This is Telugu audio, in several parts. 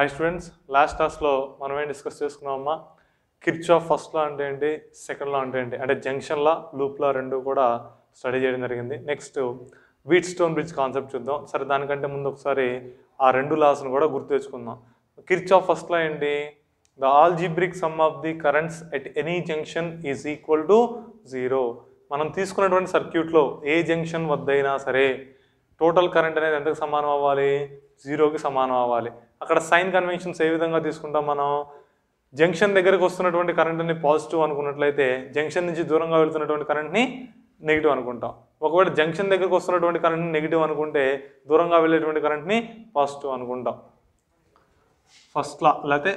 హై స్టూడెంట్స్ లాస్ట్ క్లాస్లో మనం ఏం డిస్కస్ చేసుకున్నామమ్మా కిర్చ్ ఆఫ్ ఫస్ట్ లా అంటే ఏంటి సెకండ్ లా అంటే ఏంటి అంటే జంక్షన్ లా లూప్ లా రెండు కూడా స్టడీ చేయడం జరిగింది next Wheatstone bridge concept చూద్దాం సరే దానికంటే ముందు ఒకసారి ఆ రెండు లాస్ను కూడా గుర్తు తెచ్చుకుందాం కిర్చ్ ఆఫ్ ఫస్ట్ లా ఏంటి the algebraic sum of the currents at any junction is equal to zero మనం తీసుకున్నటువంటి సర్క్యూట్లో ఏ జంక్షన్ వద్దైనా సరే టోటల్ కరెంట్ అనేది ఎంతకు సమానం అవ్వాలి జీరోకి సమానం అవ్వాలి అక్కడ సైన్ కన్వెన్షన్స్ ఏ విధంగా తీసుకుంటాం మనం జంక్షన్ దగ్గరకు వస్తున్నటువంటి కరెంట్ని పాజిటివ్ అనుకున్నట్లయితే జంక్షన్ నుంచి దూరంగా వెళ్తున్నటువంటి కరెంట్ని నెగిటివ్ అనుకుంటాం ఒకవేళ జంక్షన్ దగ్గరకు వస్తున్నటువంటి కరెంట్ని నెగిటివ్ అనుకుంటే దూరంగా వెళ్ళేటువంటి కరెంట్ని పాజిటివ్ అనుకుంటాం ఫస్ట్ లా లేకపోతే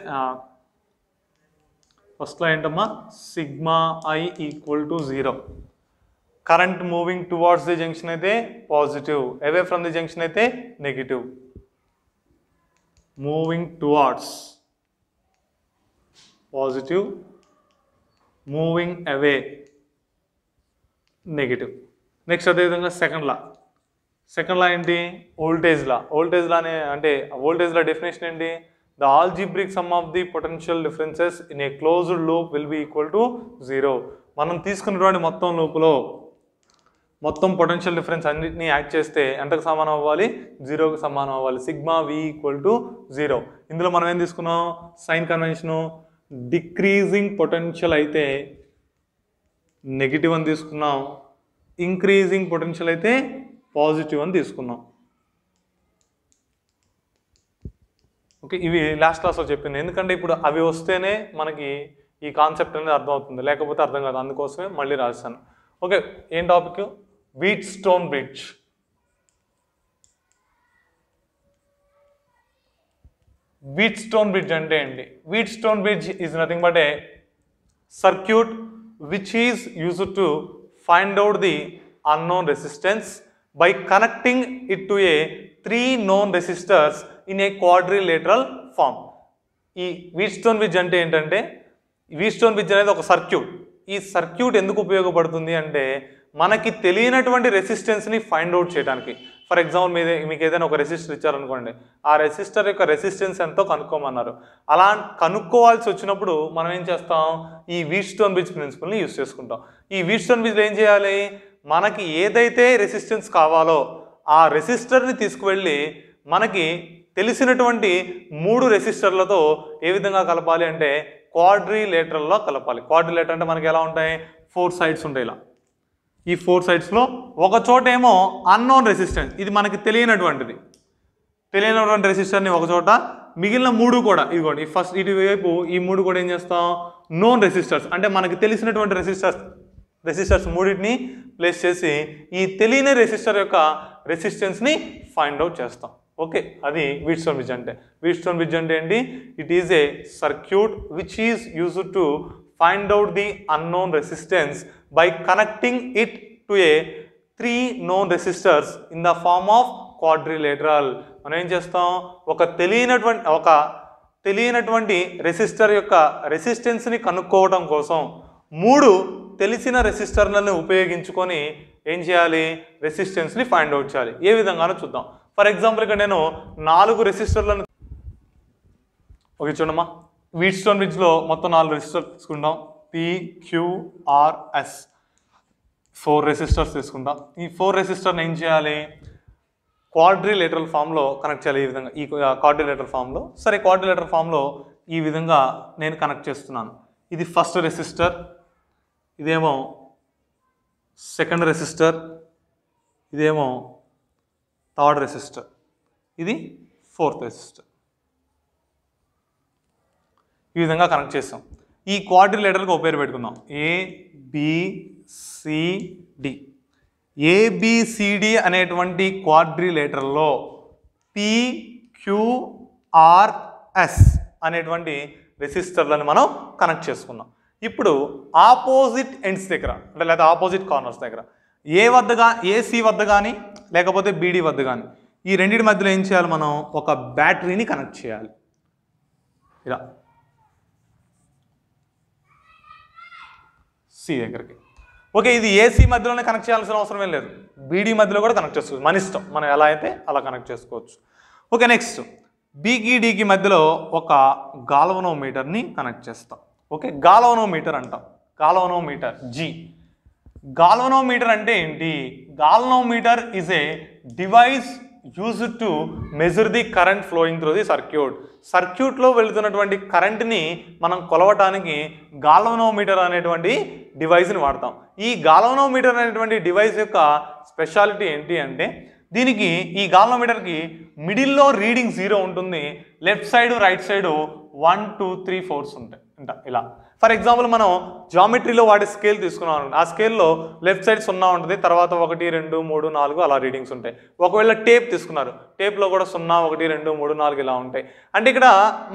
ఫస్ట్ లా ఏంటమ్మా sigma I equal to zero current moving towards the junction అయితే positive away from the junction అయితే negative moving towards positive moving away negative next అదేవిధంగా సెకండ్ లా సెకండ్ లా ఏంటి ఓల్టేజ్ లా ఓల్టేజ్ అనే అంటే ఓల్టేజ్ లా డెఫినేషన్ ఏంటి the algebraic sum of the potential differences in a closed loop will be equal to zero మనం తీసుకున్నటువంటి మొత్తం లోపులో మొత్తం పొటెన్షియల్ డిఫరెన్స్ అన్నింటినీ యాడ్ చేస్తే ఎంతకు సమానం అవ్వాలి జీరోకి సమానం అవ్వాలి sigma V equal to zero ఇందులో మనం ఏం తీసుకున్నాం సైన్ కన్వెన్షను డిక్రీజింగ్ పొటెన్షియల్ అయితే నెగిటివ్ అని తీసుకున్నాం ఇంక్రీజింగ్ పొటెన్షియల్ అయితే పాజిటివ్ అని తీసుకున్నాం ఓకే ఇవి లాస్ట్ క్లాస్లో చెప్పింది ఎందుకంటే ఇప్పుడు అవి వస్తేనే మనకి ఈ కాన్సెప్ట్ అనేది అర్థమవుతుంది లేకపోతే అర్థం కాదు అందుకోసమే మళ్ళీ రాశాను ఓకే ఏం topic Wheatstone bridge Wheatstone bridge అంటే అండి Wheatstone bridge is nothing but a circuit which is use to find out the unknown resistance by connecting it to a three known resistors in a quadrilateral form ఈ వీట్ స్టోన్ బ్రిడ్జ్ అంటే ఏంటంటే వీట్ స్టోన్ బ్రిడ్జ్ అనేది ఒక సర్క్యూట్ ఈ సర్క్యూట్ ఎందుకు ఉపయోగపడుతుంది అంటే మనకి తెలియనటువంటి రెసిస్టెన్స్ని ఫైండ్ అవుట్ చేయడానికి ఫర్ ఎగ్జాంపుల్ మీద మీకు ఏదైనా ఒక రెసిస్టర్ ఇచ్చారనుకోండి ఆ రెసిస్టర్ యొక్క రెసిస్టెన్స్ ఎంతో కనుక్కోమన్నారు అలా కనుక్కోవాల్సి వచ్చినప్పుడు మనం ఏం చేస్తాం ఈ వీట్స్టోన్ బిజ్ ప్రిన్సిపల్ని యూస్ చేసుకుంటాం ఈ వీట్స్టోన్ బిజ్లో ఏం చేయాలి మనకి ఏదైతే రెసిస్టెన్స్ కావాలో ఆ రెసిస్టర్ని తీసుకువెళ్ళి మనకి తెలిసినటువంటి మూడు రెసిస్టర్లతో ఏ విధంగా కలపాలి అంటే క్వాడ్రిలేటర్లో కలపాలి క్వాడ్రిలేటర్ అంటే మనకి ఎలా ఉంటాయి ఫోర్ సైడ్స్ ఉంటాయి ఇలా ఈ ఫోర్ సైడ్స్లో ఒక చోట ఏమో అన్నోన్ రెసిస్టెన్స్ ఇది మనకి తెలియనటువంటిది తెలియనటువంటి రెసిస్టర్ని ఒక చోట మిగిలిన మూడు కూడా ఇదిగోండి ఫస్ట్ ఇటువైపు ఈ మూడు కూడా ఏం చేస్తాం నోన్ రెసిస్టర్స్ అంటే మనకి తెలిసినటువంటి రెసిస్టర్స్ రెసిస్టర్స్ మూడింటిని ప్లేస్ చేసి ఈ తెలియని రెసిస్టర్ యొక్క రెసిస్టెన్స్ని ఫైండ్ అవుట్ చేస్తాం ఓకే అది వీట్స్టోన్ బ్రిడ్జ్ అంటే వీట్స్టోన్ బ్రిడ్జ్ అంటే ఏంటి it is a circuit which is used to find out the unknown resistance by connecting it to a three known resistors in the form of quadrilateral మనం ఏం చేస్తాం ఒక తెలియనటువంటి ఒక తెలియనటువంటి రెసిస్టర్ యొక్క రెసిస్టెన్స్ని కనుక్కోవడం కోసం మూడు తెలిసిన రెసిస్టర్లను ఉపయోగించుకొని ఏం చేయాలి రెసిస్టెన్స్ని ఫైండ్ అవుట్ చేయాలి ఏ విధంగానో చూద్దాం ఫర్ ఎగ్జాంపుల్ ఇక్కడ నేను నాలుగు రెసిస్టర్లను ఓకే చూడమ్మా వీట్ స్టోన్ బ్రిడ్జ్లో మొత్తం నాలుగు రెసిస్టర్ తీసుకుంటాం పిక్యూఆర్ఎస్ ఫోర్ రెసిస్టర్స్ తీసుకుందాం ఈ ఫోర్ రెసిస్టర్ని ఏం చేయాలి లెటరల్ ఫామ్లో కనెక్ట్ చేయాలి ఈ విధంగా ఈ లెటర్ ఫామ్లో సరే లెటర్ ఫామ్లో ఈ విధంగా నేను కనెక్ట్ చేస్తున్నాను ఇది ఫస్ట్ రెసిస్టర్ ఇదేమో సెకండ్ రెసిస్టర్ ఇదేమో థర్డ్ రెసిస్టర్ ఇది ఫోర్త్ రెసిస్టర్ ఈ విధంగా కనెక్ట్ చేస్తాం ఈ క్వార్టర్ లెటర్కి ఒక పేరు పెట్టుకుందాం ఏబిసిడి ఏబిసిడి అనేటువంటి క్వార్డ్రి లెటర్లో పిక్యూఆర్ఎస్ అనేటువంటి రెసిస్టర్లను మనం కనెక్ట్ చేసుకున్నాం ఇప్పుడు ఆపోజిట్ ఎండ్స్ దగ్గర అంటే లేదా ఆపోజిట్ కార్నర్స్ దగ్గర ఏ వద్ద ఏసి ఏసీ వద్ద కానీ లేకపోతే బీడీ వద్ద కానీ ఈ రెండింటి మధ్యలో ఏం చేయాలి మనం ఒక బ్యాటరీని కనెక్ట్ చేయాలి ఇలా సి దగ్గరికి ఓకే ఇది ఏసీ మధ్యలోనే కనెక్ట్ చేయాల్సిన అవసరమే లేదు బీడీ మధ్యలో కూడా కనెక్ట్ చేసుకోవచ్చు మన ఇష్టం మనం ఎలా అయితే అలా కనెక్ట్ చేసుకోవచ్చు ఓకే నెక్స్ట్ బీకీడీకి మధ్యలో ఒక మీటర్ని కనెక్ట్ చేస్తాం ఓకే మీటర్ అంటాం మీటర్ జీ మీటర్ అంటే ఏంటి meter is a device used to measure the current flowing through the circuit సర్క్యూట్లో వెళుతున్నటువంటి కరెంట్ని మనం కొలవటానికి గాలవనోమీటర్ అనేటువంటి డివైస్ని వాడతాం ఈ గాలవనోమీటర్ అనేటువంటి డివైస్ యొక్క స్పెషాలిటీ ఏంటి అంటే దీనికి ఈ మీటర్కి మిడిల్లో రీడింగ్ జీరో ఉంటుంది left side right side one two three fours ఉంటాయి ఇలా ఫర్ ఎగ్జాంపుల్ మనం జామెట్రీలో వాడే స్కేల్ తీసుకున్నాం ఆ స్కేల్లో లెఫ్ట్ సైడ్ సున్నా ఉంటుంది తర్వాత ఒకటి రెండు మూడు నాలుగు అలా రీడింగ్స్ ఉంటాయి ఒకవేళ టేప్ తీసుకున్నారు టేప్లో కూడా సున్నా ఒకటి రెండు మూడు నాలుగు ఇలా ఉంటాయి అంటే ఇక్కడ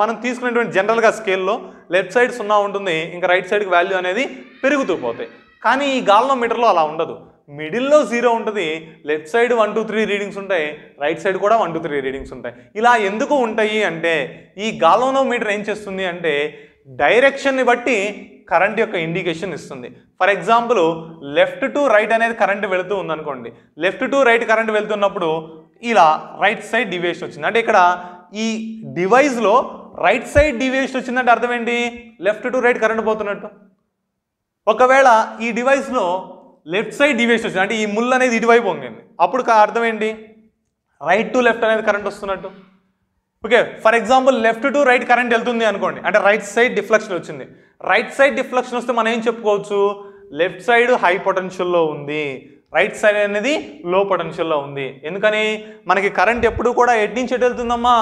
మనం తీసుకునేటువంటి జనరల్గా స్కేల్లో లెఫ్ట్ సైడ్ సున్నా ఉంటుంది ఇంకా రైట్ సైడ్కి వాల్యూ అనేది పెరుగుతూ పోతాయి కానీ ఈ గాల్లో మీటర్లో అలా ఉండదు మిడిల్లో జీరో ఉంటుంది left side one two three readings ఉంటాయి రైట్ సైడ్ కూడా వన్ టూ త్రీ రీడింగ్స్ ఉంటాయి ఇలా ఎందుకు ఉంటాయి అంటే ఈ గాలోనో మీటర్ ఏం చేస్తుంది అంటే డైరెక్షన్ని బట్టి కరెంట్ యొక్క ఇండికేషన్ ఇస్తుంది for example left to right అనేది కరెంట్ వెళుతూ ఉందనుకోండి లెఫ్ట్ టు రైట్ కరెంట్ వెళ్తున్నప్పుడు ఇలా రైట్ సైడ్ డివేషన్ వచ్చింది అంటే ఇక్కడ ఈ డివైస్లో రైట్ సైడ్ డివేషన్ వచ్చిందంటే అర్థం ఏంటి లెఫ్ట్ టు రైట్ కరెంట్ పోతున్నట్టు ఒకవేళ ఈ డివైస్లో లెఫ్ట్ సైడ్ డివేషన్ వచ్చింది అంటే ఈ ముళ్ళు అనేది ఇటువైపు పొంగింది అప్పుడు అర్థం ఏంటి రైట్ టు లెఫ్ట్ అనేది కరెంట్ వస్తున్నట్టు okay for example left to right current వెళ్తుంది అనుకోండి అంటే రైట్ సైడ్ డిఫ్లెక్షన్ వచ్చింది రైట్ సైడ్ డిఫ్లెక్షన్ వస్తే మనం ఏం చెప్పుకోవచ్చు లెఫ్ట్ సైడ్ హై పొటెన్షియల్లో ఉంది రైట్ సైడ్ అనేది లో పొటెన్షియల్లో ఉంది ఎందుకని మనకి కరెంట్ ఎప్పుడు కూడా ఎట్ నుంచి ఎటు వెళ్తుందమ్మా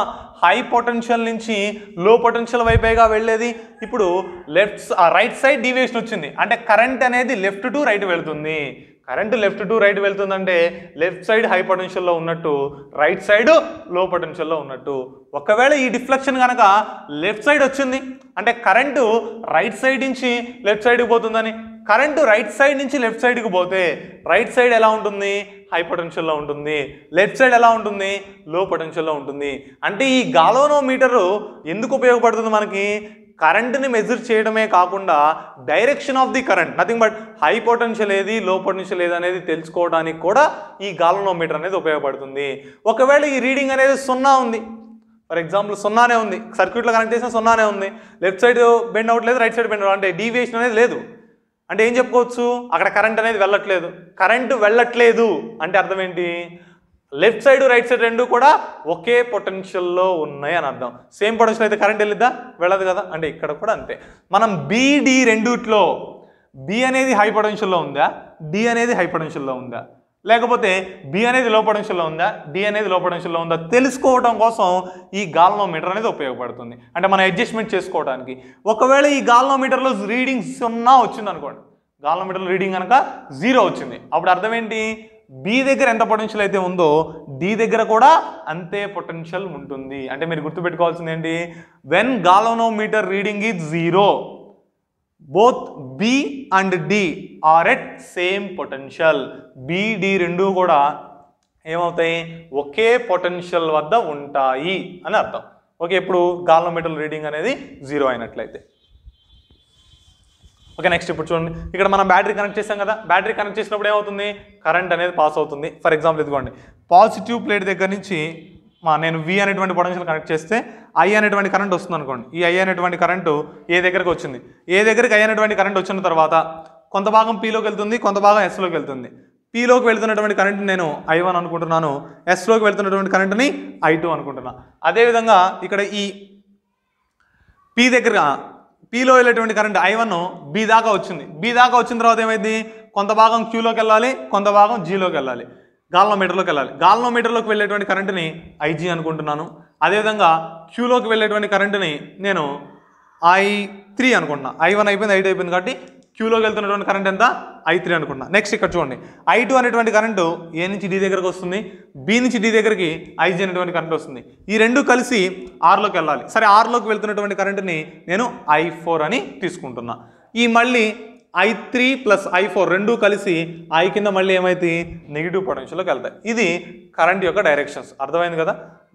హై పొటెన్షియల్ నుంచి లో పొటెన్షియల్ వైపేగా వెళ్ళేది ఇప్పుడు లెఫ్ట్ రైట్ సైడ్ డీవియేషన్ వచ్చింది అంటే కరెంట్ అనేది లెఫ్ట్ టు రైట్ వెళ్తుంది కరెంటు లెఫ్ట్ టు రైట్ వెళ్తుందంటే లెఫ్ట్ సైడ్ హై పొటెన్షియల్లో ఉన్నట్టు రైట్ సైడ్ లో పొటెన్షియల్లో ఉన్నట్టు ఒకవేళ ఈ డిఫ్లెక్షన్ కనుక లెఫ్ట్ సైడ్ వచ్చింది అంటే కరెంటు రైట్ సైడ్ నుంచి లెఫ్ట్ సైడ్కి పోతుందని కరెంటు రైట్ సైడ్ నుంచి లెఫ్ట్ సైడ్కి పోతే రైట్ సైడ్ ఎలా ఉంటుంది హై పొటెన్షియల్లో ఉంటుంది లెఫ్ట్ సైడ్ ఎలా ఉంటుంది లో పొటెన్షియల్లో ఉంటుంది అంటే ఈ గాలోనో మీటరు ఎందుకు ఉపయోగపడుతుంది మనకి కరెంట్ని మెజర్ చేయడమే కాకుండా direction of the current nothing but high potential ఏది లో పొటెన్షియల్ ఏది అనేది తెలుసుకోవడానికి కూడా ఈ గాలనోమీటర్ అనేది ఉపయోగపడుతుంది ఒకవేళ ఈ రీడింగ్ అనేది సున్నా ఉంది ఫర్ ఎగ్జాంపుల్ సున్నానే ఉంది సర్క్యూట్లో కనెక్ట్ చేసిన సున్నానే ఉంది లెఫ్ట్ సైడ్ బెండ్ అవ్వట్లేదు రైట్ సైడ్ బెండ్ అంటే డీవియేషన్ అనేది లేదు అంటే ఏం చెప్పుకోవచ్చు అక్కడ కరెంట్ అనేది వెళ్ళట్లేదు కరెంటు వెళ్ళట్లేదు అంటే అర్థం ఏంటి లెఫ్ట్ సైడ్ రైట్ సైడ్ రెండు కూడా ఒకే పొటెన్షియల్లో ఉన్నాయి అని అర్థం సేమ్ పొటెన్షియల్ అయితే కరెంట్ వెళ్ళిద్దా వెళ్ళదు కదా అంటే ఇక్కడ కూడా అంతే మనం బీడీ రెండుట్లో బి అనేది హై పొటెన్షియల్లో ఉందా డి అనేది హై పొటెన్షియల్లో ఉందా లేకపోతే బి అనేది లో పొటెన్షియల్లో ఉందా డి అనేది లో పొటెన్షియల్లో ఉందా తెలుసుకోవడం కోసం ఈ మీటర్ అనేది ఉపయోగపడుతుంది అంటే మనం అడ్జస్ట్మెంట్ చేసుకోవడానికి ఒకవేళ ఈ మీటర్లో రీడింగ్ సున్నా వచ్చింది అనుకోండి మీటర్లో రీడింగ్ కనుక జీరో వచ్చింది అప్పుడు అర్థం ఏంటి బి దగ్గర ఎంత పొటెన్షియల్ అయితే ఉందో డి దగ్గర కూడా అంతే పొటెన్షియల్ ఉంటుంది అంటే మీరు గుర్తుపెట్టుకోవాల్సింది ఏంటి when galvanometer reading is zero both B and D are at same potential BD రెండు కూడా ఏమవుతాయి ఒకే పొటెన్షియల్ వద్ద ఉంటాయి అని అర్థం ఓకే ఇప్పుడు గాలోమీటర్ రీడింగ్ అనేది జీరో అయినట్లయితే ఓకే నెక్స్ట్ ఇప్పుడు చూడండి ఇక్కడ మనం బ్యాటరీ కనెక్ట్ చేసాం కదా బ్యాటరీ కనెక్ట్ చేసినప్పుడు ఏమవుతుంది కరెంట్ అనేది పాస్ అవుతుంది ఫర్ ఎగ్జాంపుల్ ఇదిగోండి పాజిటివ్ ప్లేట్ దగ్గర నుంచి నేను వి అనేటువంటి పొటెన్షియల్ కనెక్ట్ చేస్తే ఐ అనేటువంటి కరెంట్ వస్తుంది అనుకోండి ఈ ఐ అనేటువంటి కరెంటు ఏ దగ్గరకు వచ్చింది ఏ దగ్గరికి ఐ అనేటువంటి కరెంట్ వచ్చిన తర్వాత కొంత భాగం పీలోకి వెళ్తుంది కొంత భాగం ఎస్లోకి వెళ్తుంది పీలోకి వెళ్తున్నటువంటి కరెంట్ నేను ఐ వన్ అనుకుంటున్నాను ఎస్లోకి వెళ్తున్నటువంటి కరెంట్ని ఐ టూ అనుకుంటున్నాను అదేవిధంగా ఇక్కడ ఈ పీ దగ్గర పీలో వెళ్ళేటువంటి కరెంట్ ఐ వన్ బి దాకా వచ్చింది బి దాకా వచ్చిన తర్వాత ఏమైంది కొంత భాగం క్యూలోకి వెళ్ళాలి కొంత భాగం జీలోకి వెళ్ళాలి గాల్నోమీటర్లోకి వెళ్ళాలి గాల్నోమీటర్లోకి వెళ్ళేటువంటి కరెంటుని ఐజీ అనుకుంటున్నాను అదేవిధంగా క్యూలోకి వెళ్ళేటువంటి కరెంటుని నేను ఐ త్రీ అనుకుంటున్నాను ఐ వన్ అయిపోయింది ఐట్ అయిపోయింది కాబట్టి క్యూలోకి వెళ్తున్నటువంటి కరెంట్ ఎంత ఐ త్రీ అనుకుంటున్నా నెక్స్ట్ ఇక్కడ చూడండి ఐ టూ అనేటువంటి కరెంటు ఏ నుంచి డి దగ్గరకు వస్తుంది బి నుంచి డి దగ్గరికి ఐజీ అనేటువంటి కరెంట్ వస్తుంది ఈ రెండు కలిసి ఆర్లోకి వెళ్ళాలి సరే ఆర్లోకి వెళ్తున్నటువంటి కరెంటుని నేను ఐ ఫోర్ అని తీసుకుంటున్నా ఈ మళ్ళీ I three plus I four రెండు కలిసి ఐ కింద మళ్ళీ ఏమైతే నెగిటివ్ పొటెన్షియల్లోకి వెళ్తాయి ఇది కరెంట్ యొక్క డైరెక్షన్స్ అర్థమైంది కదా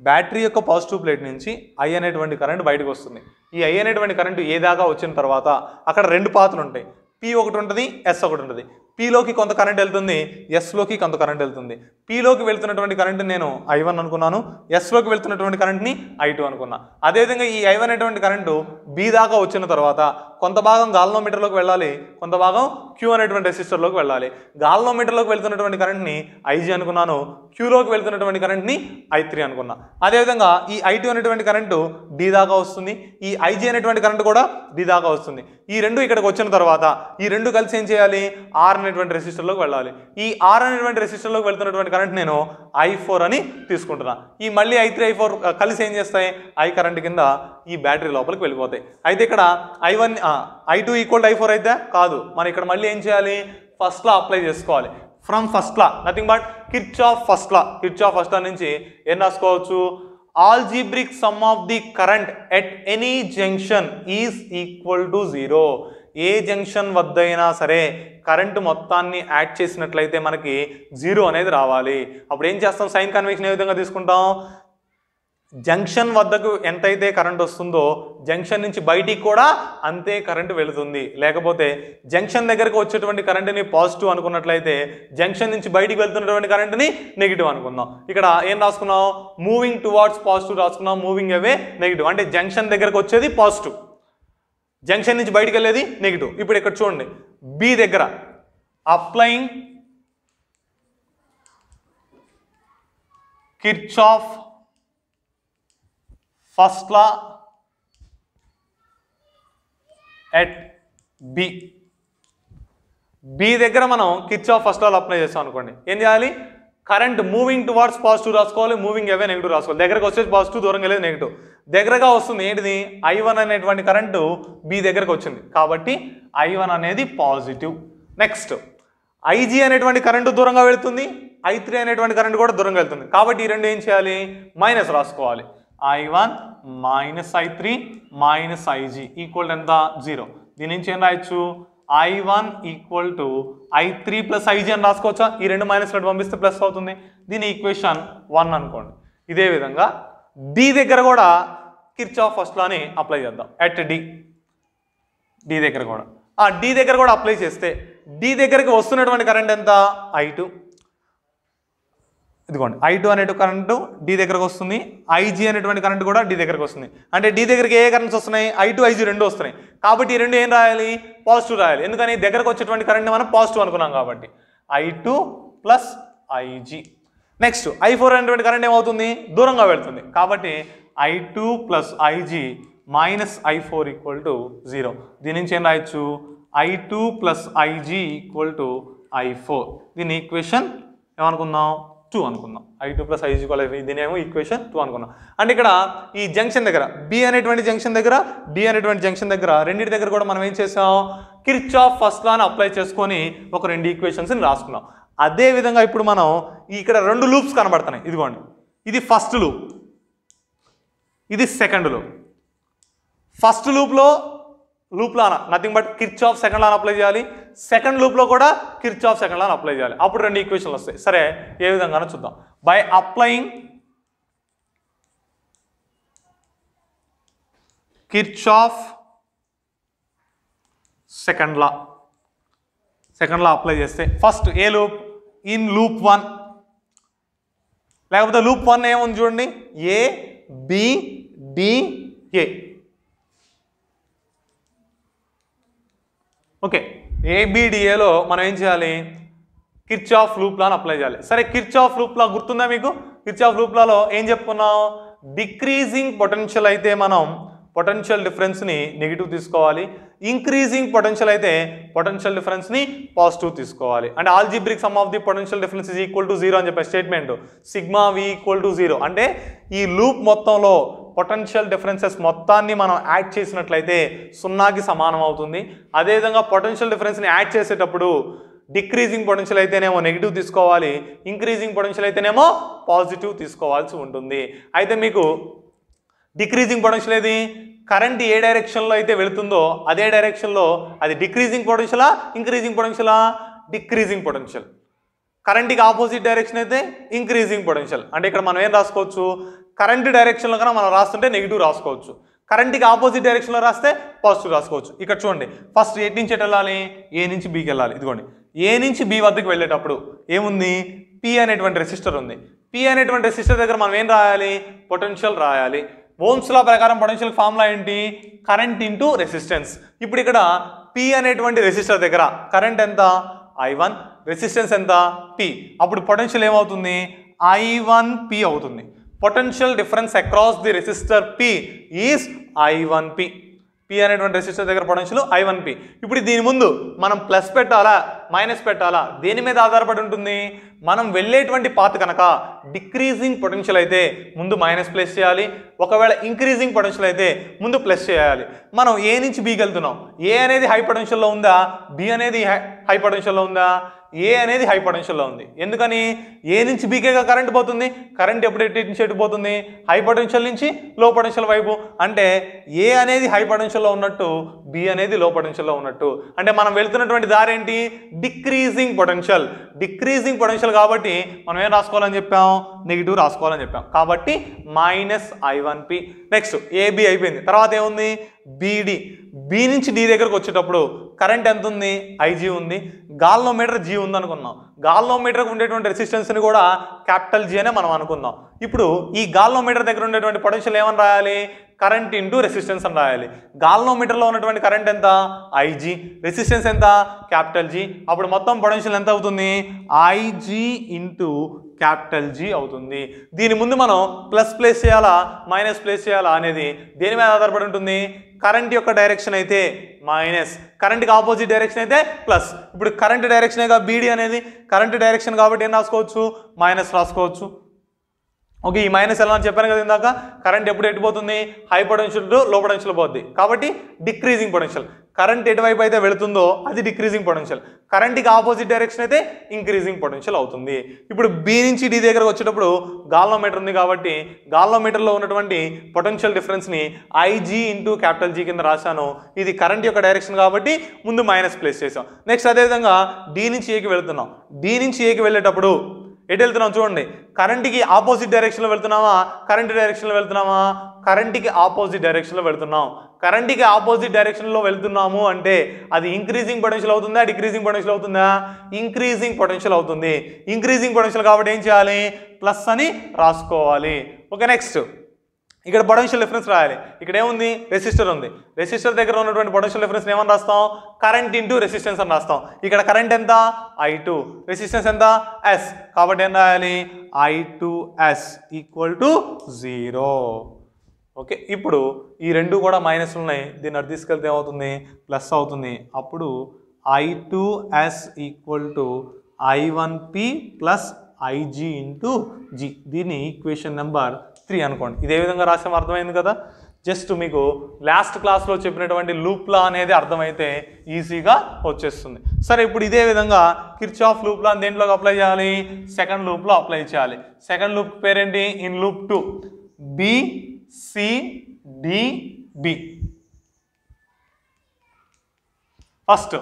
బ్యాటరీ యొక్క పాజిటివ్ ప్లేట్ నుంచి ఐ అనేటువంటి కరెంట్ బయటకు వస్తుంది ఈ ఐ అనేటువంటి కరెంటు ఏ దాకా వచ్చిన తర్వాత అక్కడ రెండు పాత్రలు ఉంటాయి పి ఒకటి ఉంటుంది ఎస్ ఒకటి ఉంటుంది పీలోకి కొంత కరెంట్ వెళ్తుంది ఎస్లోకి కొంత కరెంట్ వెళ్తుంది పీలోకి వెళ్తున్నటువంటి కరెంట్ నేను ఐ వన్ అనుకున్నాను ఎస్లోకి వెళ్తున్నటువంటి కరెంట్ని ఐ టూ అనుకున్నా అదేవిధంగా ఈ ఐ వన్ అనేటువంటి కరెంటు బీ దాకా వచ్చిన తర్వాత కొంత భాగం గాల్నోమీటర్లోకి వెళ్ళాలి కొంత భాగం క్యూ అనేటువంటి రెసిస్టర్లోకి వెళ్ళాలి గాల్నోమీటర్లోకి వెళ్తున్నటువంటి కరెంట్ని ఐజీ అనుకున్నాను క్యూలోకి వెళ్తున్నటువంటి కరెంట్ని ఐ త్రీ అనుకున్నా అదేవిధంగా ఈ ఐ టూ అనేటువంటి కరెంటు డి దాకా వస్తుంది ఈ ఐజీ అనేటువంటి కరెంటు కూడా డి దాకా వస్తుంది ఈ రెండు ఇక్కడికి వచ్చిన తర్వాత ఈ రెండు కలిసి ఏం చేయాలి ఆర్ అనేటువంటి రెసిస్టర్లోకి వెళ్ళాలి ఈ ఆర్ అనేటువంటి రెసిస్టర్లోకి వెళ్తున్నటువంటి కరెంట్ నేను ఐ ఫోర్ అని తీసుకుంటున్నా ఈ మళ్ళీ ఐ త్రీ ఐ ఫోర్ కలిసి ఏం చేస్తాయి ఐ కరెంట్ కింద ఈ బ్యాటరీ లోపలికి వెళ్ళిపోతాయి అయితే ఇక్కడ I one I two equal I అయితే కాదు మనం ఇక్కడ మళ్ళీ ఏం చేయాలి ఫస్ట్లో అప్లై చేసుకోవాలి from first law nothing but కిర్చ్ of first law కిర్చ్ of first law నుంచి ఏం రాసుకోవచ్చు algebraic sum of the current at any junction is equal to zero ఏ జంక్షన్ వద్దైనా సరే కరెంటు మొత్తాన్ని యాడ్ చేసినట్లయితే మనకి జీరో అనేది రావాలి అప్పుడు ఏం చేస్తాం సైన్ కన్వెన్షన్ ఏ విధంగా తీసుకుంటాం జంక్షన్ వద్దకు ఎంతైతే కరెంట్ వస్తుందో జంక్షన్ నుంచి బయటికి కూడా అంతే కరెంటు వెళుతుంది లేకపోతే జంక్షన్ దగ్గరకు వచ్చేటువంటి కరెంటుని పాజిటివ్ అనుకున్నట్లయితే జంక్షన్ నుంచి బయటికి వెళ్తున్నటువంటి కరెంటుని నెగిటివ్ అనుకుందాం ఇక్కడ ఏం రాసుకున్నాం మూవింగ్ టువార్డ్స్ పాజిటివ్ రాసుకున్నాం మూవింగ్ అవే నెగిటివ్ అంటే జంక్షన్ దగ్గరకు వచ్చేది పాజిటివ్ జంక్షన్ నుంచి బయటకు వెళ్ళేది నెగిటివ్ ఇప్పుడు ఇక్కడ చూడండి బి దగ్గర applying కిర్చ్ of first law at B B దగ్గర మనం కిర్చ్ ఆఫ్ ఫస్ట్ లాలో అప్లై చేస్తాం అనుకోండి ఏం చేయాలి కరెంట్ మూవింగ్ టువార్డ్స్ పాజిటివ్ రాసుకోవాలి మూవింగ్ అవే నెగిటివ్ రాసుకోవాలి దగ్గరకు వచ్చేసి పాజిటివ్ దూరంగా వెళ్ళేది నెగిటివ్ దగ్గరగా వస్తుంది ఏంటిది ఐ వన్ అనేటువంటి కరెంటు బి దగ్గరకు వచ్చింది కాబట్టి ఐ వన్ అనేది పాజిటివ్ నెక్స్ట్ ఐజీ అనేటువంటి కరెంటు దూరంగా వెళుతుంది ఐ త్రీ అనేటువంటి కరెంట్ కూడా దూరంగా వెళ్తుంది కాబట్టి ఈ రెండు ఏం చేయాలి మైనస్ రాసుకోవాలి I one minus I three minus I G equal ఎంత జీరో దీని నుంచి ఏం రాయొచ్చు I one equal to I three plus I G అని రాసుకోవచ్చా ఈ రెండు మైనస్ రెండు పంపిస్తే ప్లస్ అవుతుంది దీని ఈక్వేషన్ వన్ అనుకోండి ఇదే విధంగా డి దగ్గర కూడా కిర్చాఫ్ ఫస్ట్ లాని అప్లై చేద్దాం ఎట్ డి డి దగ్గర కూడా ఆ డి దగ్గర కూడా అప్లై చేస్తే డి దగ్గరికి వస్తున్నటువంటి కరెంట్ ఎంత ఐ టూ ఇదిగోండి ఐ టూ అనేటువంటి కరెంటు డి దగ్గరకు వస్తుంది ఐజీ అనేటువంటి కరెంటు కూడా డి దగ్గరకు వస్తుంది అంటే డి దగ్గరికి ఏ కరెంట్స్ వస్తున్నాయి ఐ టూ ఐజీ రెండు వస్తున్నాయి కాబట్టి ఈ రెండు ఏం రాయాలి పాజిటివ్ రాయాలి ఎందుకని దగ్గరకు వచ్చేటువంటి కరెంట్ మనం పాజిటివ్ అనుకున్నాం కాబట్టి I two plus I G next I four అనేటువంటి కరెంట్ ఏమవుతుంది దూరంగా వెళ్తుంది కాబట్టి I two plus I G minus I four equal to zero దీని నుంచి ఏం రాయొచ్చు I two plus I G equal to I four దీని ఈక్వేషన్ ఏమనుకుందాం టూ అనుకుందాం I two plus I equal దీనేమో ఈక్వేషన్ టూ అనుకున్నాం అంటే ఇక్కడ ఈ జంక్షన్ దగ్గర బి అనేటువంటి జంక్షన్ దగ్గర డి అనేటువంటి జంక్షన్ దగ్గర రెండింటి దగ్గర కూడా మనం ఏం చేసాం కిర్చ్ ఆఫ్ ఫస్ట్ లాని అప్లై చేసుకొని ఒక రెండు ఈక్వేషన్స్ని రాసుకున్నాం అదేవిధంగా ఇప్పుడు మనం ఇక్కడ రెండు లూప్స్ కనబడుతున్నాయి ఇదిగోండి ఇది ఫస్ట్ లూప్ ఇది సెకండ్ లూప్ ఫస్ట్ లూప్లో లూప్ లాన nothing but Kirchhoff second లాన్ అప్లై చేయాలి సెకండ్ లూప్లో కూడా కిర్చ్ ఆఫ్ సెకండ్ లాన్ అప్లై చేయాలి అప్పుడు రెండు ఈక్వేషన్లు వస్తాయి సరే ఏ విధంగానో చూద్దాం by applying Kirchhoff second law second law apply చేస్తే first a loop in loop one లేకపోతే లూప్ వన్ ఏముంది చూడండి ఏ బి డిఏ ఓకే ఏబిడిఏలో మనం ఏం చేయాలి కిర్చ్ ఆఫ్ లూప్ అప్లై చేయాలి సరే కిర్చ్ ఆఫ్ లూప్ లా గుర్తుందా మీకు కిర్చ్ ఆఫ్ లూప్ లాలో ఏం చెప్పుకున్నాం డిక్రీజింగ్ పొటెన్షియల్ అయితే మనం పొటెన్షియల్ డిఫరెన్స్ని నెగిటివ్ తీసుకోవాలి ఇంక్రీజింగ్ పొటెన్షియల్ అయితే పొటెన్షియల్ డిఫరెన్స్ని పాజిటివ్ తీసుకోవాలి and algebraic sum of the potential difference equal to zero అని చెప్పే statement sigma V equal to zero అంటే ఈ లూప్ మొత్తంలో పొటెన్షియల్ డిఫరెన్సెస్ మొత్తాన్ని మనం యాడ్ చేసినట్లయితే సున్నాకి సమానం అవుతుంది అదేవిధంగా పొటెన్షియల్ డిఫరెన్స్ని యాడ్ చేసేటప్పుడు డిక్రీజింగ్ పొటెన్షియల్ అయితేనేమో నెగిటివ్ తీసుకోవాలి ఇంక్రీజింగ్ పొటెన్షియల్ అయితేనేమో పాజిటివ్ తీసుకోవాల్సి ఉంటుంది అయితే మీకు డిక్రీజింగ్ పొటెన్షియల్ ఏది కరెంట్ ఏ డైరెక్షన్లో అయితే వెళుతుందో అదే డైరెక్షన్లో అది డిక్రీజింగ్ పొటెన్షియలా ఇంక్రీజింగ్ పొటెన్షియలా డిక్రీజింగ్ పొటెన్షియల్ కరెంట్కి ఆపోజిట్ డైరెక్షన్ అయితే ఇంక్రీజింగ్ పొటెన్షియల్ అంటే ఇక్కడ మనం ఏం రాసుకోవచ్చు కరెంట్ డైరెక్షన్లో కన్నా మనం రాస్తుంటే నెగిటివ్ రాసుకోవచ్చు కరెంట్కి ఆపోజిట్ డైరెక్షన్లో రాస్తే పాజిటివ్ రాసుకోవచ్చు ఇక్కడ చూడండి ఫస్ట్ ఎయిట్ నుంచి ఎటు వెళ్ళాలి ఏ నుంచి బీకి వెళ్ళాలి ఇదిగోండి ఏ నుంచి బి వద్దకు వెళ్ళేటప్పుడు ఏముంది పి అనేటువంటి రెసిస్టర్ ఉంది పి అనేటువంటి రెసిస్టర్ దగ్గర మనం ఏం రాయాలి పొటెన్షియల్ రాయాలి ఓమ్స్ ప్రకారం పొటెన్షియల్ ఫార్ములా ఏంటి కరెంట్ ఇంటూ రెసిస్టెన్స్ ఇప్పుడు ఇక్కడ పి అనేటువంటి రెసిస్టర్ దగ్గర కరెంట్ ఎంత ఐ వన్ రెసిస్టెన్స్ ఎంత పి అప్పుడు పొటెన్షియల్ ఏమవుతుంది ఐ వన్ పి అవుతుంది potential difference across the resistor P is I one P P అనేటువంటి రెసిస్టర్ దగ్గర పొటెన్షియల్ ఐ వన్ పి ఇప్పుడు దీని ముందు మనం ప్లస్ పెట్టాలా మైనస్ పెట్టాలా దేని మీద ఆధారపడి ఉంటుంది మనం వెళ్ళేటువంటి పాత్ కనుక డిక్రీజింగ్ పొటెన్షియల్ అయితే ముందు మైనస్ ప్లస్ చేయాలి ఒకవేళ ఇంక్రీజింగ్ పొటెన్షియల్ అయితే ముందు ప్లస్ చేయాలి మనం ఏ నుంచి బీకి వెళ్తున్నాం ఏ అనేది హై పొటెన్షియల్లో ఉందా బి అనేది హై పొటెన్షియల్లో ఉందా ఏ అనేది హై పొటెన్షియల్లో ఉంది ఎందుకని ఏ నుంచి బీకేగా కరెంట్ పోతుంది కరెంట్ ఎప్పుడు నుంచి ఎటు పోతుంది హై పొటెన్షియల్ నుంచి లో పొటెన్షియల్ వైపు అంటే ఏ అనేది హై పొటెన్షియల్లో ఉన్నట్టు బి అనేది లో పొటెన్షియల్లో ఉన్నట్టు అంటే మనం వెళ్తున్నటువంటి దారి ఏంటి డిక్రీజింగ్ పొటెన్షియల్ డిక్రీజింగ్ పొటెన్షియల్ కాబట్టి మనం ఏం రాసుకోవాలని చెప్పాం నెగిటివ్ రాసుకోవాలని చెప్పాం కాబట్టి minus I one P next A B అయిపోయింది తర్వాత ఏముంది బీడి బి నుంచి డి దగ్గరకు వచ్చేటప్పుడు కరెంట్ ఎంత ఉంది ఐజీ ఉంది గాల్లో మీటర్ జీ ఉంది అనుకున్నాం గాల్లో మీటర్కి ఉండేటువంటి రెసిస్టెన్స్ని కూడా క్యాపిటల్ జీ అనే మనం అనుకుందాం ఇప్పుడు ఈ గాల్లో మీటర్ దగ్గర ఉండేటువంటి పొటెన్షియల్ ఏమని రాయాలి కరెంట్ ఇంటూ రెసిస్టెన్స్ అని రాయాలి గాల్నోమీటర్లో ఉన్నటువంటి కరెంట్ ఎంత ఐజీ రెసిస్టెన్స్ ఎంత క్యాపిటల్ జీ అప్పుడు మొత్తం పొటెన్షియల్ ఎంత అవుతుంది ఐజీ ఇంటూ క్యాపిటల్ జీ అవుతుంది దీని ముందు మనం ప్లస్ ప్లేస్ చేయాలా మైనస్ ప్లేస్ చేయాలా అనేది దేని మీద ఆధారపడి ఉంటుంది కరెంట్ యొక్క డైరెక్షన్ అయితే మైనస్ కరెంట్కి ఆపోజిట్ డైరెక్షన్ అయితే ప్లస్ ఇప్పుడు కరెంట్ డైరెక్షనేగా బీడీ అనేది కరెంట్ డైరెక్షన్ కాబట్టి ఏం రాసుకోవచ్చు మైనస్ రాసుకోవచ్చు ఓకే ఈ మైనస్ ఎలా అని చెప్పాను కదా ఇందాక కరెంట్ ఎప్పుడు ఎట్టిపోతుంది high potential to low potential పోతుంది కాబట్టి డిక్రీజింగ్ పొటెన్షియల్ కరెంట్ ఎటువైపు అయితే వెళుతుందో అది డిక్రీజింగ్ పొటెన్షియల్ కరెంట్కి ఆపోజిట్ డైరెక్షన్ అయితే ఇంక్రీజింగ్ పొటెన్షియల్ అవుతుంది ఇప్పుడు బి నుంచి డి దగ్గరకు వచ్చేటప్పుడు గాల్లోమీటర్ ఉంది కాబట్టి గాల్లోమీటర్లో ఉన్నటువంటి పొటెన్షియల్ డిఫరెన్స్ని ఐజీ ఇంటూ క్యాపిటల్ జీ కింద రాశాను ఇది కరెంట్ యొక్క డైరెక్షన్ కాబట్టి ముందు మైనస్ ప్లేస్ చేసాం నెక్స్ట్ అదేవిధంగా డి నుంచి ఏకి వెళుతున్నాం డి నుంచి ఏకి వెళ్ళేటప్పుడు ఎటు వెళ్తున్నాం చూడండి కరెంట్కి ఆపోజిట్ డైరెక్షన్లో వెళ్తున్నామా కరెంట్ డైరెక్షన్లో వెళ్తున్నామా కరెంట్కి ఆపోజిట్ డైరెక్షన్లో వెళ్తున్నాం కరెంట్కి ఆపోజిట్ డైరెక్షన్లో వెళ్తున్నాము అంటే అది ఇంక్రీజింగ్ పొటెన్షియల్ అవుతుందా డిక్రీజింగ్ పొటెన్షియల్ అవుతుందా ఇంక్రీజింగ్ పొటెన్షియల్ అవుతుంది ఇంక్రీజింగ్ పొటెన్షియల్ కాబట్టి ఏం చేయాలి ప్లస్ అని రాసుకోవాలి ఓకే నెక్స్ట్ ఇక్కడ పొటెన్షియల్ డిఫరెన్స్ రాయాలి ఇక్కడ ఏముంది రెసిస్టర్ ఉంది రెసిస్టర్ దగ్గర ఉన్నటువంటి పొటెన్షియల్ డిఫరెన్స్ ఏమని రాస్తాం కరెంట్ ఇంటూ రెసిస్టెన్స్ అని రాస్తాం ఇక్కడ కరెంట్ ఎంత ఐ టూ రెసిస్టెన్స్ ఎంత ఎస్ కాబట్టి ఏం రాయాలి I two S equal to zero okay ఇప్పుడు ఈ రెండు కూడా మైనస్ ఉన్నాయి దీన్ని అర్థం తీసుకెళ్తే ఏమవుతుంది ప్లస్ అవుతుంది అప్పుడు I two S equal to I one P plus I G into G దీని ఈక్వేషన్ నెంబర్ త్రీ అనుకోండి ఇదే విధంగా రాసాం అర్థమైంది కదా జస్ట్ మీకు లాస్ట్ క్లాస్లో చెప్పినటువంటి లూప్లా అనేది అర్థమైతే ఈజీగా వచ్చేస్తుంది సరే ఇప్పుడు ఇదే విధంగా కిర్చ్ ఆఫ్ లూప్లా దేంట్లోకి అప్లై చేయాలి సెకండ్ లూప్లో అప్లై చేయాలి సెకండ్ లూప్ పేరేంటి in loop two B C D B first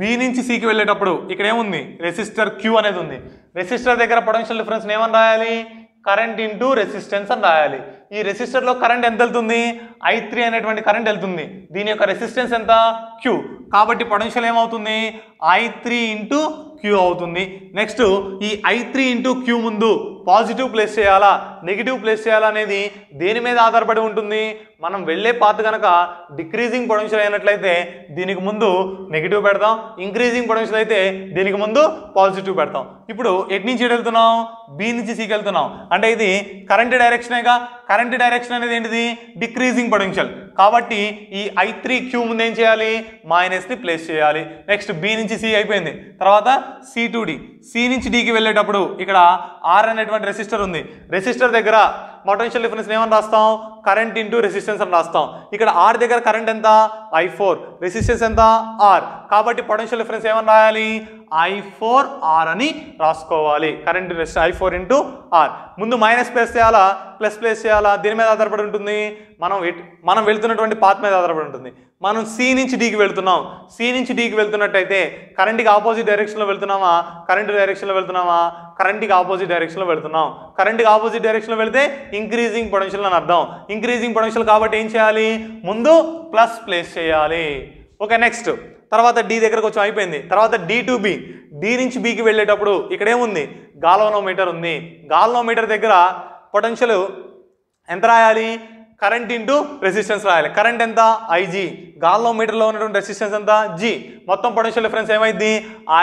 B నుంచి సికి వెళ్ళేటప్పుడు ఇక్కడ ఏముంది రెసిస్టర్ క్యూ అనేది ఉంది రెసిస్టర్ దగ్గర పొటెన్షియల్ డిఫరెన్స్ ఏమని రాయాలి కరెంట్ ఇంటూ రెసిస్టెన్స్ అని రాయాలి ఈ రెసిస్టర్లో కరెంట్ ఎంత వెళ్తుంది ఐ త్రీ అనేటువంటి కరెంట్ వెళ్తుంది దీని యొక్క రెసిస్టెన్స్ ఎంత క్యూ కాబట్టి పొటెన్షియల్ ఏమవుతుంది ఐ త్రీ ఇంటూ క్యూ అవుతుంది నెక్స్ట్ ఈ ఐ త్రీ ఇంటూ క్యూ ముందు పాజిటివ్ ప్లేస్ చేయాలా నెగిటివ్ ప్లేస్ చేయాలా అనేది దేని మీద ఆధారపడి ఉంటుంది మనం వెళ్ళే పాత కనుక డిక్రీజింగ్ పొటెన్షియల్ అయినట్లయితే దీనికి ముందు నెగిటివ్ పెడతాం ఇంక్రీజింగ్ పొటెన్షియల్ అయితే దీనికి ముందు పాజిటివ్ పెడతాం ఇప్పుడు ఎటు నుంచి వెళ్తున్నాం బి నుంచి సీకి వెళ్తున్నాం అంటే ఇది కరెంట్ డైరెక్షనేగా కరెంట్ డైరెక్షన్ అనేది ఏంటిది డిక్రీజింగ్ పొటెన్షియల్ కాబట్టి ఈ ఐ త్రీ క్యూ ముందు ఏం చేయాలి మైనస్ని ప్లేస్ చేయాలి నెక్స్ట్ బి నుంచి సి అయిపోయింది తర్వాత సి టు డి సి నుంచి డికి వెళ్ళేటప్పుడు ఇక్కడ ఆర్ అనేటువంటి ఉన్నటువంటి రెసిస్టర్ ఉంది రెసిస్టర్ దగ్గర పొటెన్షియల్ డిఫరెన్స్ ఏమని రాస్తాం కరెంట్ ఇంటూ రెసిస్టెన్స్ అని రాస్తాం ఇక్కడ ఆర్ దగ్గర కరెంట్ ఎంత ఐ ఫోర్ రెసిస్టెన్స్ ఎంత ఆర్ కాబట్టి పొటెన్షియల్ డిఫరెన్స్ ఏమని రాయాలి ఐ ఫోర్ ఆర్ అని రాసుకోవాలి current resistance I four into R ముందు మైనస్ ప్లేస్ చేయాలా ప్లస్ ప్లేస్ చేయాలా దీని మీద ఆధారపడి ఉంటుంది మనం మనం వెళ్తున్నటువంటి పాత్ మీద ఆధారపడి ఉంటుంది మనం సి నుంచి డీకి వెళ్తున్నాం సి నుంచి డీకి వెళ్తున్నట్టయితే కరెంట్కి ఆపోజిట్ డైరెక్షన్లో వెళ్తున్నామా కరెంట్ డైరెక్షన్లో వెళ్తున్నామా కరెంట్కి ఆపోజిట్ డైరెక్షన్లో వెళ్తున్నాం కరెంట్కి ఆపోజిట్ డైరెక్షన్లో వెళ్తే ఇంక్రీజింగ్ పొటెన్షియల్ అని అర్థం ఇంక్రీజింగ్ పొటెన్షియల్ కాబట్టి ఏం చేయాలి ముందు ప్లస్ ప్లేస్ చేయాలి ఓకే నెక్స్ట్ తర్వాత డి దగ్గరకు వచ్చాం అయిపోయింది తర్వాత డి టు బి డి నుంచి బీకి వెళ్ళేటప్పుడు ఇక్కడేముంది గాలోనోమీటర్ ఉంది గాలోనోమీటర్ దగ్గర పొటెన్షియల్ ఎంత రాయాలి కరెంట్ ఇంటూ రెసిస్టెన్స్ రాయాలి కరెంట్ ఎంత ఐజీ గాల్లో మీటర్లో ఉన్నటువంటి రెసిస్టెన్స్ ఎంత జీ మొత్తం పొటెన్షియల్ డిఫరెన్స్ ఏమైంది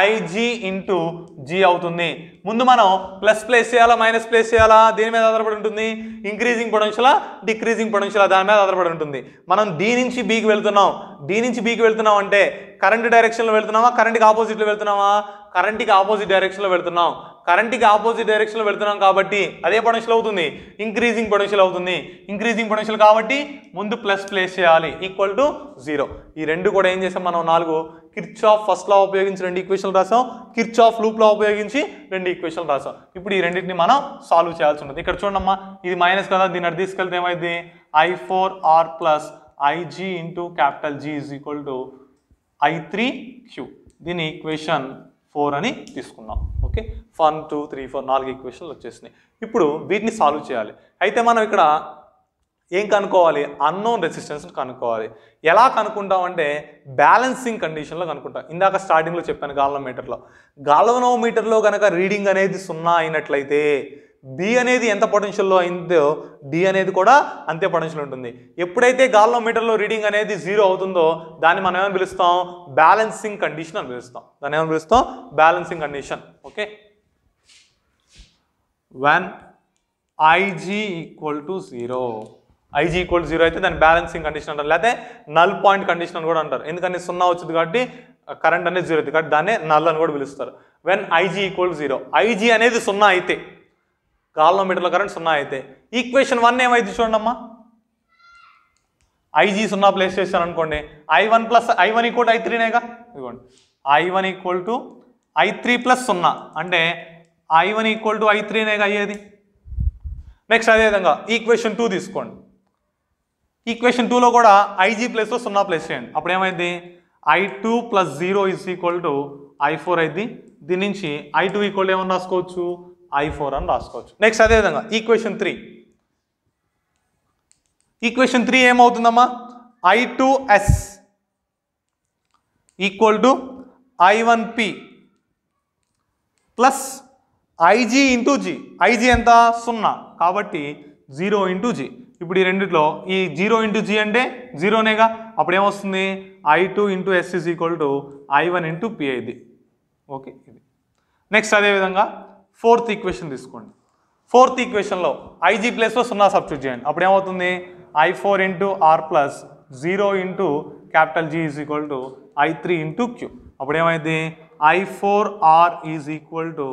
ఐజీ ఇంటూ జీ అవుతుంది ముందు మనం ప్లస్ ప్లేస్ చేయాలా మైనస్ ప్లేస్ చేయాలా దీని మీద ఆధారపడి ఉంటుంది ఇంక్రీజింగ్ పొటెన్షియలా డిక్రీజింగ్ పొటెన్షియలా దాని మీద ఆధారపడి ఉంటుంది మనం డీ నుంచి బీకి వెళ్తున్నాం డీ నుంచి బీకి వెళ్తున్నాం అంటే కరెంట్ డైరెక్షన్లో వెళ్తున్నామా కరెంట్కి ఆపోజిట్లో వెళ్తున్నామా కరెంట్కి ఆపోజిట్ డైరెక్షన్లో వెళ్తున్నాం కరెంట్కి ఆపోజిట్ డైరెక్షన్లో వెళ్తున్నాం కాబట్టి అదే పొటెన్షియల్ అవుతుంది ఇంక్రీజింగ్ పొటెన్షియల్ అవుతుంది ఇంక్రీజింగ్ పొటెన్షియల్ కాబట్టి ముందు ప్లస్ ప్లేస్ చేయాలి ఈక్వల్ టు జీరో ఈ రెండు కూడా ఏం చేసాం మనం నాలుగు కిర్చ్ ఆఫ్ ఫస్ట్ లా ఉపయోగించి రెండు ఈక్వేషన్లు రాసాం కిర్చ్ ఆఫ్ లూప్ లా ఉపయోగించి రెండు ఈక్వేషన్లు రాసాం ఇప్పుడు ఈ రెండింటిని మనం సాల్వ్ చేయాల్సి ఉంటుంది ఇక్కడ చూడమ్మా ఇది మైనస్ కదా దీన్ని అర్థం తీసుకెళ్తే ఏమైంది I four R plus I G into capital G equal to I three Q దీని ఈక్వేషన్ ఫోర్ అని తీసుకున్నాం okay one two three four నాలుగు ఈక్వేషన్లు వచ్చేసినాయి ఇప్పుడు వీటిని సాల్వ్ చేయాలి అయితే మనం ఇక్కడ ఏం కనుక్కోవాలి అన్నోన్ రెసిస్టెన్స్ని కనుక్కోవాలి ఎలా కనుక్కుంటాం అంటే బ్యాలెన్సింగ్ కండిషన్లో కనుక్కుంటాం ఇందాక స్టార్టింగ్లో చెప్పాను గాల్వనోమీటర్లో గాల్వనోమీటర్లో కనుక రీడింగ్ అనేది సున్నా అయినట్లయితే బి అనేది ఎంత పొటెన్షియల్లో అయిందో డి అనేది కూడా అంతే పొటెన్షియల్ ఉంటుంది ఎప్పుడైతే గాల్లో మీటర్లో రీడింగ్ అనేది జీరో అవుతుందో దాన్ని మనం ఏమని పిలుస్తాం బ్యాలెన్సింగ్ కండిషన్ అని పిలుస్తాం దాన్ని ఏమని పిలుస్తాం balancing condition okay one I G equal to zero I G equal zero అయితే దాన్ని బ్యాలెన్సింగ్ కండిషన్ అంటారు లేకపోతే నల్ పాయింట్ కండిషన్ అని కూడా అంటారు ఎందుకంటే సున్నా వచ్చింది కాబట్టి కరెంట్ అనేది జీరో అవుతుంది కాబట్టి దాన్ని నల్ అని కూడా పిలుస్తారు when I G equal zero I G అనేది సున్నా అయితే మీటర్లో కరెంట్ సున్నా అయితే ఈక్వేషన్ వన్ ఏమైతే అమ్మా ఐజీ సున్నా ప్లేస్ చేశాను అనుకోండి I one plus I one equal I త్రీనేగా ఇదిగోండి I one equal to I three plus సున్నా అంటే I one equal to I త్రీనేగా అయ్యేది నెక్స్ట్ అదేవిధంగా ఈక్వేషన్ టూ తీసుకోండి ఈక్వేషన్ టూలో కూడా ఐజీ ప్లేస్లో సున్నా ప్లేస్ చేయండి అప్పుడు ఏమైంది I two plus zero is equal to I four అయింది దీని నుంచి ఐ టూ ఈక్వల్ ఏమన్నా రాసుకోవచ్చు ఐ ఫోర్ అని రాసుకోవచ్చు నెక్స్ట్ అదేవిధంగా ఈక్వేషన్ త్రీ ఈక్వేషన్ త్రీ ఏమవుతుందమ్మా I two S equal to I one P plus I G into G I G ఎంత సున్నా కాబట్టి జీరో ఇంటూ జీ ఇప్పుడు ఈ రెండిట్లో ఈ జీరో ఇంటూ జీ అంటే జీరోనేగా అప్పుడు ఏమొస్తుంది I two into S is equal to I one into P ఐది ఓకే ఇది నెక్స్ట్ అదేవిధంగా ఫోర్త్ ఈక్వేషన్ తీసుకోండి ఫోర్త్ ఈక్వేషన్లో ఐజీ ప్లేస్లో సున్నా సబ్స్టిట్యూట్ చేయండి అప్పుడు ఏమవుతుంది I four into R plus zero into capital G is equal to I three into Q అప్పుడు ఏమైంది I four R is equal to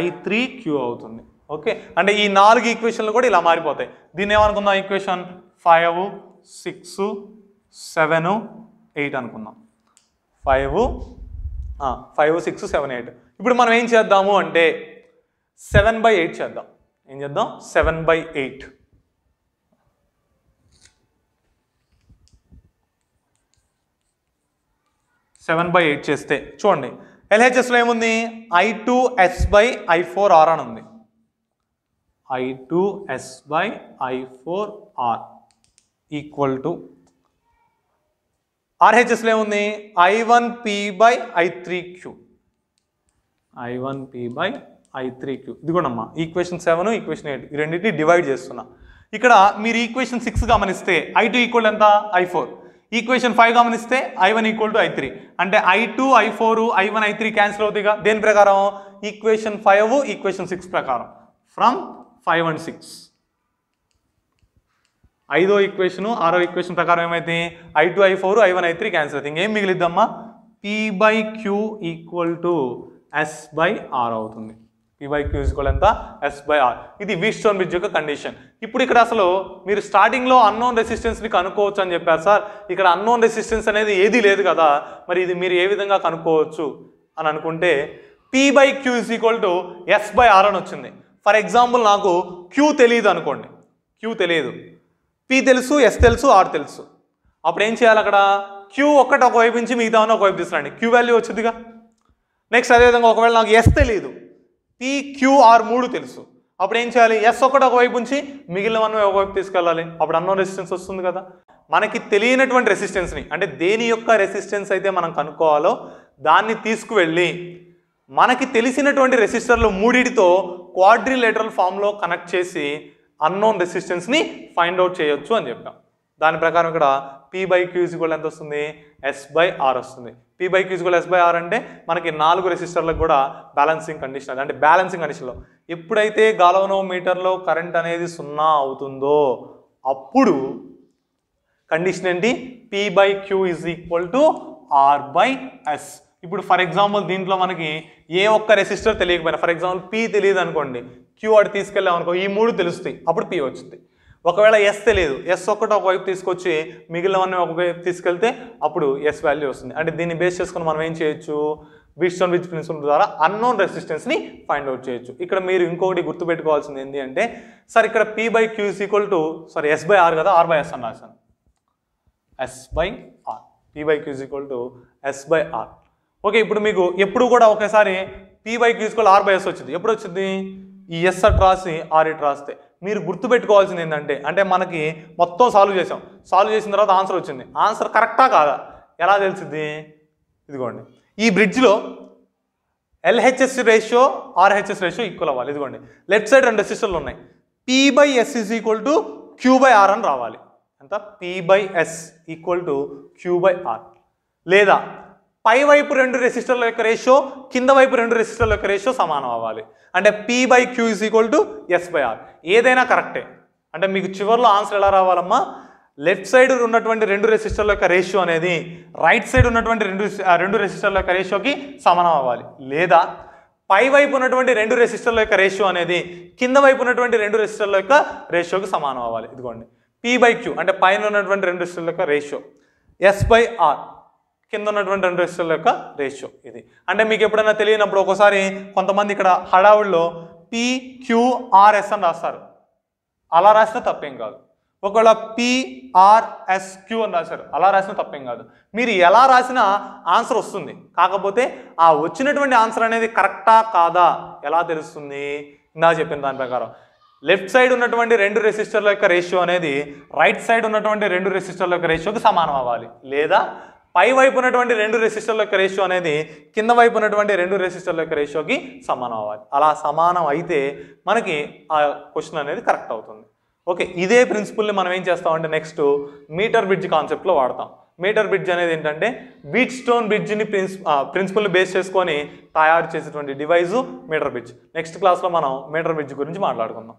I three Q అవుతుంది ఓకే అంటే ఈ నాలుగు ఈక్వేషన్లు కూడా ఇలా మారిపోతాయి దీన్ని ఏమనుకుందాం equation five six seven eight అనుకుందాం five five six seven eight ఇప్పుడు మనం ఏం చేద్దాము అంటే సెవెన్ బై ఎయిట్ చేద్దాం ఏం చేద్దాం seven by eight seven by eight చేస్తే చూడండి ఎల్హెచ్ఎస్లో ఏముంది I two S by I four R అని ఉంది I two S by I four R equal to ఆర్హెచ్ఎస్లో ఏముంది I one P by I three Q I one P by I three Q ఇది కూడా అమ్మా ఈక్వేషన్ సెవెన్ ఈక్వేషన్ ఎయిట్ ఈ రెండింటిని డివైడ్ చేస్తున్నా ఇక్కడ మీరు ఈక్వేషన్ సిక్స్ గమనిస్తే ఐ టూ ఈక్వల్ ఎంత ఐ ఫోర్ ఈక్వేషన్ ఫైవ్ గమనిస్తే I one equal to I three అంటే I two I four I one I three cancel కదా దేని ప్రకారం ఈక్వేషన్ ఫైవ్ ఈక్వేషన్ సిక్స్ ప్రకారం ఫ్రమ్ ఫైవ్ అండ్ సిక్స్ ఐదో ఈక్వేషన్ ఆరో ఈక్వేషన్ ప్రకారం ఏమైతే I two I four I one I three cancel అవుతుంది ఇంకేం మిగిలిద్దమ్మా P by Q equal to S by are అవుతుంది ఈ వైక్యూ ఎంత ఎస్ బై ఆర్ ఇది స్టోన్ బ్రిడ్జ్ యొక్క కండిషన్ ఇప్పుడు ఇక్కడ అసలు మీరు స్టార్టింగ్లో అన్నోన్ రెసిస్టెన్స్ని కనుక్కోవచ్చు అని చెప్పారు సార్ ఇక్కడ అన్నోన్ రెసిస్టెన్స్ అనేది ఏది లేదు కదా మరి ఇది మీరు ఏ విధంగా కనుక్కోవచ్చు అని అనుకుంటే P by Q is equal to S by R అని వచ్చింది ఫర్ ఎగ్జాంపుల్ నాకు క్యూ తెలియదు అనుకోండి క్యూ తెలియదు పి తెలుసు ఎస్ తెలుసు ఆర్ తెలుసు అప్పుడు ఏం చేయాలి అక్కడ క్యూ ఒకటి ఒకవైపు నుంచి మిగతా ఒకవైపు తీసుకురండి క్యూ వాల్యూ వచ్చిందిగా నెక్స్ట్ అదేవిధంగా ఒకవేళ నాకు ఎస్ తెలియదు పిక్యూఆర్ మూడు తెలుసు అప్పుడు ఏం చేయాలి ఎస్ ఒకటి ఒకవైపు ఉంచి మిగిలినవన్నీ ఒకవైపు తీసుకెళ్ళాలి అప్పుడు అన్నోన్ రెసిస్టెన్స్ వస్తుంది కదా మనకి తెలియనటువంటి రెసిస్టెన్స్ని అంటే దేని యొక్క రెసిస్టెన్స్ అయితే మనం కనుక్కోవాలో దాన్ని తీసుకువెళ్ళి మనకి తెలిసినటువంటి రెసిస్టర్లు మూడిటితో క్వాడ్రిలేటరల్ ఫామ్లో కనెక్ట్ చేసి అన్నోన్ రెసిస్టెన్స్ని ఫైండ్ అవుట్ చేయొచ్చు అని చెప్పాం దాని ప్రకారం ఇక్కడ పీ బై క్యూజ్ కూడా ఎంత వస్తుంది ఎస్ బై ఆర్ వస్తుంది P by Q equal S by R అంటే మనకి నాలుగు రెసిస్టర్లకు కూడా బ్యాలెన్సింగ్ కండిషన్ అంటే బ్యాలెన్సింగ్ కండిషన్లో ఎప్పుడైతే గాలోనో మీటర్లో కరెంట్ అనేది సున్నా అవుతుందో అప్పుడు కండిషన్ ఏంటి P by Q is equal to R by S ఇప్పుడు ఫర్ ఎగ్జాంపుల్ దీంట్లో మనకి ఏ ఒక్క రెసిస్టర్ తెలియకపోయినా ఫర్ ఎగ్జాంపుల్ పీ తెలియదు అనుకోండి క్యూ అటు తీసుకెళ్ళామనుకో అనుకో ఈ మూడు తెలుస్తాయి అప్పుడు పీ వచ్చింది ఒకవేళ ఎస్ తెలియదు ఎస్ ఒక్కటి ఒకవైపు తీసుకొచ్చి మిగిలినవన్నీ ఒకవైపు తీసుకెళ్తే అప్పుడు ఎస్ వాల్యూ వస్తుంది అంటే దీన్ని బేస్ చేసుకుని మనం ఏం చేయొచ్చు విస్టోన్ విచ్ ప్రిన్సిపల్ ద్వారా అన్నోన్ రెసిస్టెన్స్ని ఫైండ్ అవుట్ చేయొచ్చు ఇక్కడ మీరు ఇంకొకటి గుర్తుపెట్టుకోవాల్సింది ఏంటి అంటే సార్ ఇక్కడ P by Q's equal to sorry S by R కదా ఆర్ బై ఎస్ అని రాశాను S by R P by Q's equal to S by R okay ఇప్పుడు మీకు ఎప్పుడు కూడా ఒకేసారి P by Q's equal R by S వచ్చింది ఎప్పుడు వచ్చింది ఈ ఎస్ అట్ రాసి ఆర్ ఇట్ రాస్తే మీరు గుర్తుపెట్టుకోవాల్సింది ఏంటంటే అంటే మనకి మొత్తం సాల్వ్ చేసాం సాల్వ్ చేసిన తర్వాత ఆన్సర్ వచ్చింది ఆన్సర్ కరెక్టా కాదా ఎలా తెలిసింది ఇదిగోండి ఈ బ్రిడ్జ్లో LHS ratio RHS ratio equal అవ్వాలి ఇదిగోండి లెఫ్ట్ సైడ్ రెండు రెసిస్టర్లు ఉన్నాయి P by S is equal to Q by R అని రావాలి ఎంత P by S equal to Q by R లేదా పై వైపు రెండు రెసిస్టర్ల యొక్క రేషియో కింద వైపు రెండు రెసిస్టర్ల యొక్క రేషియో సమానం అవ్వాలి అంటే P by Q is equal to S by R ఏదైనా కరెక్టే అంటే మీకు చివరిలో ఆన్సర్ ఎలా రావాలమ్మా లెఫ్ట్ సైడ్ ఉన్నటువంటి రెండు రెసిస్టర్ల యొక్క రేషియో అనేది రైట్ సైడ్ ఉన్నటువంటి రెండు రెండు రెసిస్టర్ల యొక్క రేషియోకి సమానం అవ్వాలి లేదా పై వైపు ఉన్నటువంటి రెండు రెసిస్టర్ల యొక్క రేషియో అనేది కింద వైపు ఉన్నటువంటి రెండు రెసిస్టర్ల యొక్క రేషియోకి సమానం అవ్వాలి ఇదిగోండి పీ బై క్యూ అంటే పైన ఉన్నటువంటి రెండు రెసిస్టర్ల యొక్క రేషియో ఎస్ బై ఆర్ కింద ఉన్నటువంటి రెండు రెసిస్టర్ల యొక్క రేషియో ఇది అంటే మీకు ఎప్పుడైనా తెలియనప్పుడు ఒకసారి కొంతమంది ఇక్కడ హడావుల్లో పిక్యూఆర్ఎస్ అని రాస్తారు అలా రాసినా తప్పేం కాదు ఒకవేళ పిఆర్ఎస్క్యూ అని రాశారు అలా రాసినా తప్పేం కాదు మీరు ఎలా రాసినా ఆన్సర్ వస్తుంది కాకపోతే ఆ వచ్చినటువంటి ఆన్సర్ అనేది కరెక్టా కాదా ఎలా తెలుస్తుంది ఇందా చెప్పిన దాని ప్రకారం లెఫ్ట్ సైడ్ ఉన్నటువంటి రెండు రెసిస్టర్ల యొక్క రేషియో అనేది రైట్ సైడ్ ఉన్నటువంటి రెండు రెసిస్టర్ల యొక్క రేషియోకి సమానం అవ్వాలి లేదా పై వైపు ఉన్నటువంటి రెండు రెసిస్టర్ల యొక్క రేషియో అనేది కింద వైపు ఉన్నటువంటి రెండు రెసిస్టర్ల యొక్క రేషియోకి సమానం అవ్వాలి అలా సమానం అయితే మనకి ఆ క్వశ్చన్ అనేది కరెక్ట్ అవుతుంది ఓకే ఇదే ప్రిన్సిపల్ని మనం ఏం చేస్తామంటే నెక్స్ట్ మీటర్ బ్రిడ్జ్ కాన్సెప్ట్లో వాడతాం మీటర్ బ్రిడ్జ్ అనేది ఏంటంటే బీచ్ స్టోన్ బ్రిడ్జ్ని ప్రిన్స్ ప్రిన్సిపల్ని బేస్ చేసుకొని తయారు చేసేటువంటి డివైజు మీటర్ బ్రిడ్జ్ నెక్స్ట్ క్లాస్లో మనం మీటర్ బ్రిడ్జ్ గురించి మాట్లాడుకుందాం